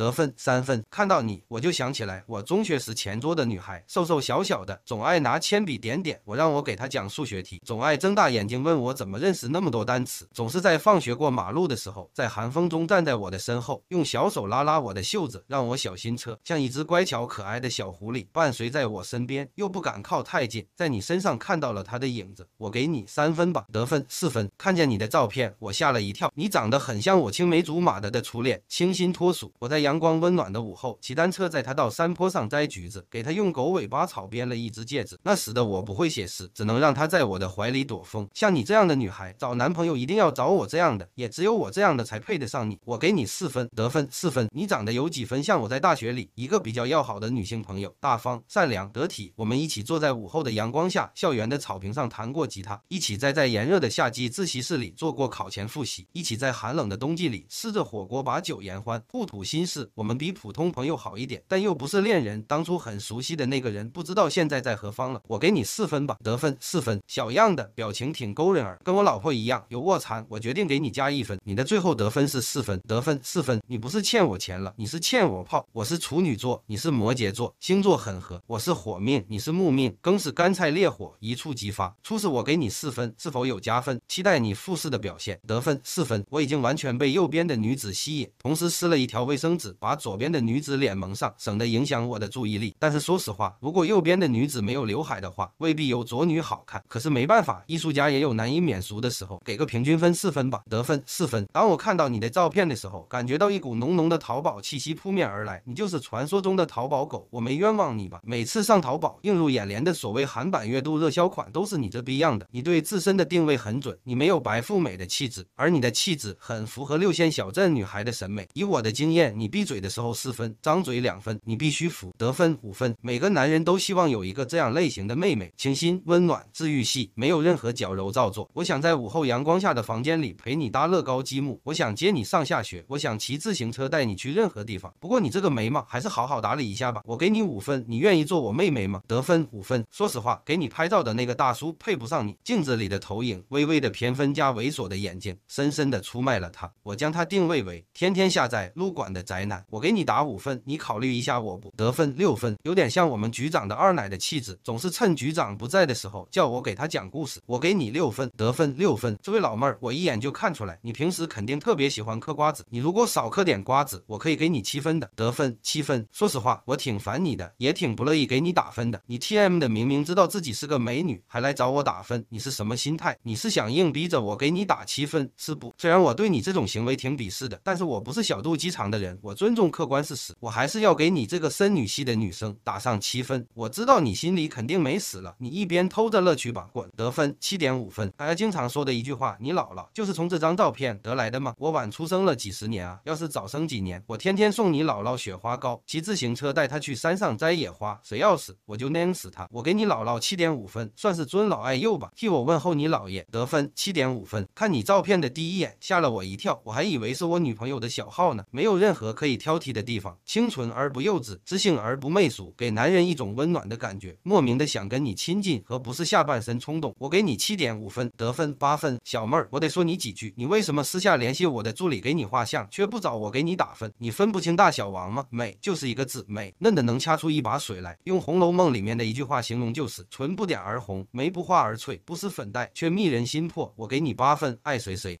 得分三分，看到你我就想起来我中学时前桌的女孩，瘦瘦小小的，总爱拿铅笔点点。我让我给她讲数学题，总爱睁大眼睛问我怎么认识那么多单词。总是在放学过马路的时候，在寒风中站在我的身后，用小手拉拉我的袖子，让我小心车。像一只乖巧可爱的小狐狸，伴随在我身边，又不敢靠太近。在你身上看到了它的影子，我给你三分吧。得分四分，看见你的照片我吓了一跳，你长得很像我青梅竹马的的初恋，清新脱俗。我在阳。阳光温暖的午后，骑单车载他到山坡上摘橘子，给他用狗尾巴草编了一只戒指。那时的我不会写诗，只能让他在我的怀里躲风。像你这样的女孩，找男朋友一定要找我这样的，也只有我这样的才配得上你。我给你四分，得分四分。你长得有几分像我在大学里一个比较要好的女性朋友，大方、善良、得体。我们一起坐在午后的阳光下，校园的草坪上弹过吉他，一起在在炎热的夏季自习室里做过考前复习，一起在寒冷的冬季里吃着火锅把酒言欢，互吐心事。我们比普通朋友好一点，但又不是恋人。当初很熟悉的那个人，不知道现在在何方了。我给你四分吧，得分四分。小样的，表情挺勾人儿，跟我老婆一样有卧蚕。我决定给你加一分，你的最后得分是四分，得分四分。你不是欠我钱了，你是欠我炮。我是处女座，你是摩羯座，星座很合。我是火命，你是木命，更是干柴烈火，一触即发。初始我给你四分，是否有加分？期待你复试的表现。得分四分，我已经完全被右边的女子吸引，同时撕了一条卫生。把左边的女子脸蒙上，省得影响我的注意力。但是说实话，如果右边的女子没有刘海的话，未必有左女好看。可是没办法，艺术家也有难以免俗的时候。给个平均分四分吧，得分四分。当我看到你的照片的时候，感觉到一股浓浓的淘宝气息扑面而来。你就是传说中的淘宝狗，我没冤枉你吧？每次上淘宝，映入眼帘的所谓韩版月度热销款，都是你这逼样的。你对自身的定位很准，你没有白富美的气质，而你的气质很符合六线小镇女孩的审美。以我的经验，你。闭嘴的时候四分，张嘴两分，你必须服。得分五分，每个男人都希望有一个这样类型的妹妹，清新、温暖、治愈系，没有任何矫揉造作。我想在午后阳光下的房间里陪你搭乐高积木，我想接你上下学，我想骑自行车带你去任何地方。不过你这个眉毛还是好好打理一下吧。我给你五分，你愿意做我妹妹吗？得分五分。说实话，给你拍照的那个大叔配不上你，镜子里的投影，微微的偏分加猥琐的眼睛，深深的出卖了他。我将他定位为天天下载撸管的宅。我给你打五分，你考虑一下，我不得分六分，有点像我们局长的二奶的气质，总是趁局长不在的时候叫我给他讲故事。我给你六分，得分六分。这位老妹儿，我一眼就看出来，你平时肯定特别喜欢嗑瓜子，你如果少嗑点瓜子，我可以给你七分的得分七分。说实话，我挺烦你的，也挺不乐意给你打分的。你 T M 的，明明知道自己是个美女，还来找我打分，你是什么心态？你是想硬逼着我给你打七分是不？虽然我对你这种行为挺鄙视的，但是我不是小肚鸡肠的人，我。我尊重客观事实，我还是要给你这个森女系的女生打上七分。我知道你心里肯定没死了，你一边偷着乐趣吧，滚。得分七点五分。大家经常说的一句话，你姥姥就是从这张照片得来的吗？我晚出生了几十年啊，要是早生几年，我天天送你姥姥雪花膏，骑自行车带她去山上摘野花。谁要死，我就捏死他。我给你姥姥七点五分，算是尊老爱幼吧。替我问候你姥爷，得分七点五分。看你照片的第一眼，吓了我一跳，我还以为是我女朋友的小号呢，没有任何。可以挑剔的地方，清纯而不幼稚，知性而不媚俗，给男人一种温暖的感觉，莫名的想跟你亲近和不是下半身冲动。我给你七点五分，得分八分。小妹儿，我得说你几句，你为什么私下联系我的助理给你画像，却不找我给你打分？你分不清大小王吗？美就是一个字，美嫩的能掐出一把水来。用《红楼梦》里面的一句话形容就是：唇不点而红，眉不画而翠，不是粉黛，却密人心魄。我给你八分，爱谁谁。